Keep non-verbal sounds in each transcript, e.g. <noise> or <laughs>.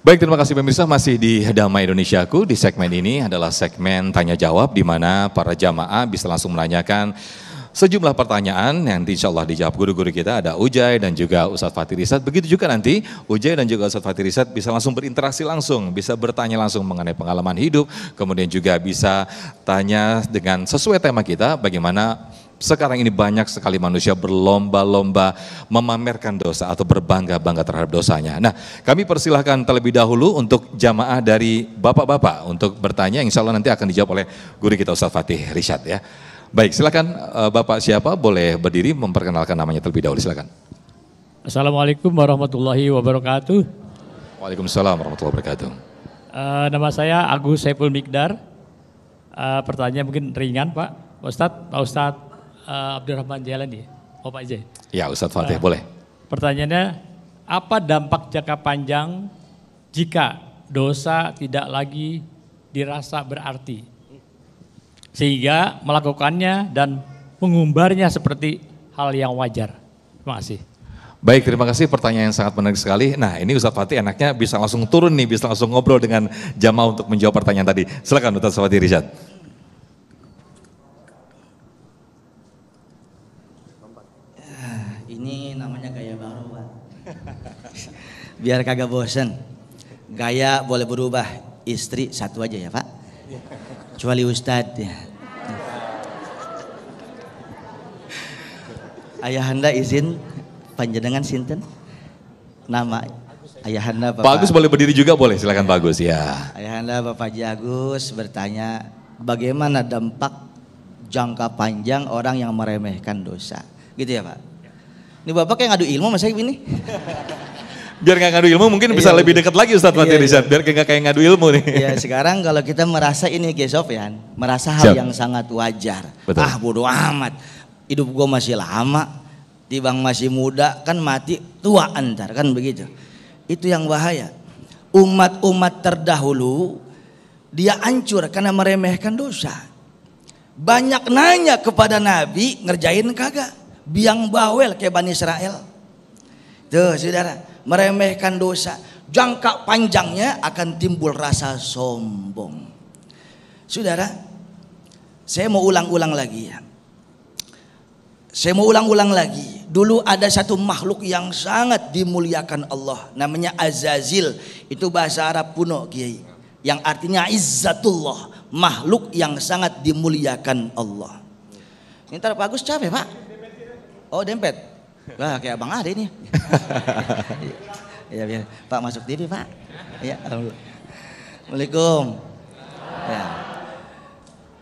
Baik, terima kasih pemirsa masih di Damai Indonesiaku. Di segmen ini adalah segmen tanya jawab di mana para jamaah bisa langsung menanyakan sejumlah pertanyaan yang insya Allah dijawab guru-guru kita ada Ujai dan juga Ustadz Fatih Risat. Begitu juga nanti Ujai dan juga Ustadz Fatih Risat bisa langsung berinteraksi langsung, bisa bertanya langsung mengenai pengalaman hidup, kemudian juga bisa tanya dengan sesuai tema kita bagaimana sekarang ini banyak sekali manusia berlomba-lomba memamerkan dosa atau berbangga-bangga terhadap dosanya. Nah, kami persilahkan terlebih dahulu untuk jamaah dari bapak-bapak untuk bertanya. Insya Allah nanti akan dijawab oleh guru kita Ustaz Fatih Rishad ya. Baik, silakan eh, bapak siapa boleh berdiri memperkenalkan namanya terlebih dahulu. Silakan. Assalamualaikum warahmatullahi wabarakatuh. Waalaikumsalam warahmatullahi wabarakatuh. Uh, nama saya Agus Saiful Mikdar. Uh, eh, pertanyaan mungkin ringan Pak. Ustadz, Pak Ustadz uh, Abdurrahman ya, Oh Pak Jai. Ya Ustadz Fatih, uh, boleh. Pertanyaannya, apa dampak jangka panjang jika dosa tidak lagi dirasa berarti? Sehingga melakukannya dan mengumbarnya seperti hal yang wajar. Terima kasih. Baik, terima kasih pertanyaan yang sangat menarik sekali. Nah, ini Ustadz Fatih enaknya bisa langsung turun nih, bisa langsung ngobrol dengan jamaah untuk menjawab pertanyaan tadi. Silakan Ustadz Fatih Rizad. gaya baru Pak. <laughs> Biar kagak bosen. Gaya boleh berubah, istri satu aja ya Pak. Kecuali Ustadz ya. Ayahanda izin panjenengan sinten? Nama Ayahanda Bapak. Pak Agus boleh berdiri juga boleh, silakan Pak Agus ya. Ayahanda Bapak Jagus Agus bertanya bagaimana dampak jangka panjang orang yang meremehkan dosa. Gitu ya Pak? Ini bapak kayak ngadu ilmu mas ini. <laughs> Biar gak ngadu ilmu mungkin bisa iya, lebih dekat lagi Ustadz iya, iya. Rizal. Iya. Biar nggak kayak ngadu ilmu nih. Iya <laughs> sekarang kalau kita merasa ini sofyan merasa hal Siap. yang sangat wajar. Betul. Ah bodoh amat, hidup gue masih lama, dibang masih muda, kan mati tua antar kan begitu. Itu yang bahaya. Umat-umat terdahulu dia hancur karena meremehkan dosa. Banyak nanya kepada Nabi ngerjain kagak biang bawel kayak Bani Israel. Tuh saudara, meremehkan dosa. Jangka panjangnya akan timbul rasa sombong. Saudara, saya mau ulang-ulang lagi ya. Saya mau ulang-ulang lagi. Dulu ada satu makhluk yang sangat dimuliakan Allah. Namanya Azazil. Itu bahasa Arab kuno, Kiai. Yang artinya Izzatullah. Makhluk yang sangat dimuliakan Allah. Ini Pak Agus capek, Pak. Oh dempet. Wah kayak Abang Ade ini. ya, biar Pak masuk TV Pak. Ya, Assalamualaikum. Ya.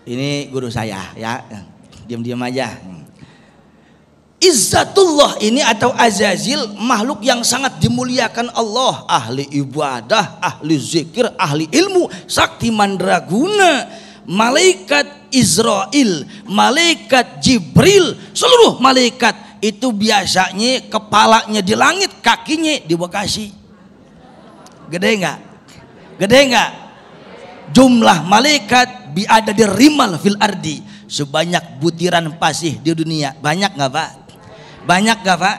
Ini guru saya ya. Diam-diam aja. Izzatullah ini atau azazil makhluk yang sangat dimuliakan Allah ahli ibadah, ahli zikir, ahli ilmu, sakti mandraguna malaikat Israel, malaikat Jibril, seluruh malaikat itu biasanya kepalanya di langit, kakinya di Bekasi. Gede nggak? Gede nggak? Jumlah malaikat bi ada di rimal fil ardi sebanyak butiran pasih di dunia. Banyak nggak pak? Banyak nggak pak?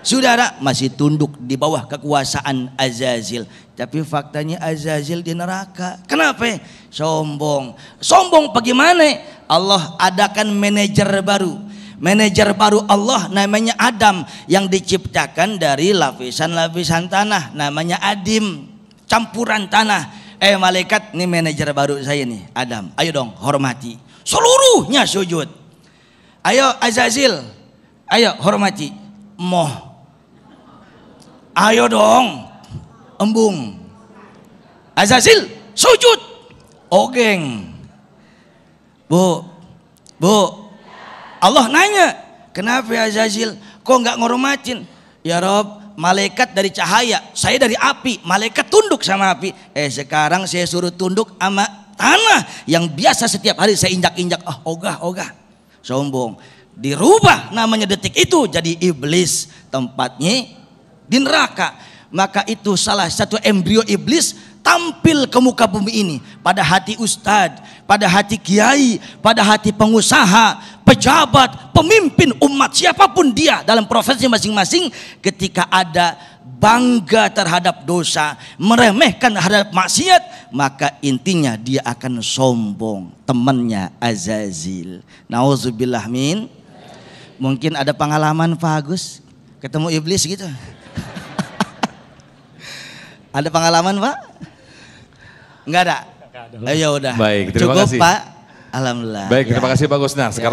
Saudara masih tunduk di bawah kekuasaan Azazil. Tapi faktanya Azazil di neraka. Kenapa? Sombong. Sombong bagaimana? Allah adakan manajer baru. Manajer baru Allah namanya Adam yang diciptakan dari lapisan-lapisan tanah namanya Adim campuran tanah eh malaikat ini manajer baru saya nih Adam ayo dong hormati seluruhnya sujud ayo Azazil ayo hormati moh Ayo dong. Embung. Azazil sujud. Ogeng. Bu. Bu. Allah nanya, "Kenapa ya Azazil kok nggak ngormatin?" Ya Rob, malaikat dari cahaya, saya dari api, malaikat tunduk sama api. Eh sekarang saya suruh tunduk sama tanah yang biasa setiap hari saya injak-injak. Ah, oh, ogah, ogah. Sombong. Dirubah namanya detik itu jadi iblis tempatnya di neraka, maka itu salah satu embrio iblis tampil ke muka bumi ini pada hati ustadz, pada hati kiai, pada hati pengusaha, pejabat, pemimpin umat siapapun dia dalam profesi masing-masing ketika ada bangga terhadap dosa, meremehkan terhadap maksiat, maka intinya dia akan sombong temannya azazil. Nauzubillah min. Mungkin ada pengalaman Pak Agus ketemu iblis gitu. Ada pengalaman Pak? Enggak ada? Eh, ya udah. Baik, terima Cukup, kasih. Pak. Alhamdulillah. Baik, terima ya. kasih Pak Gusnar. Sekarang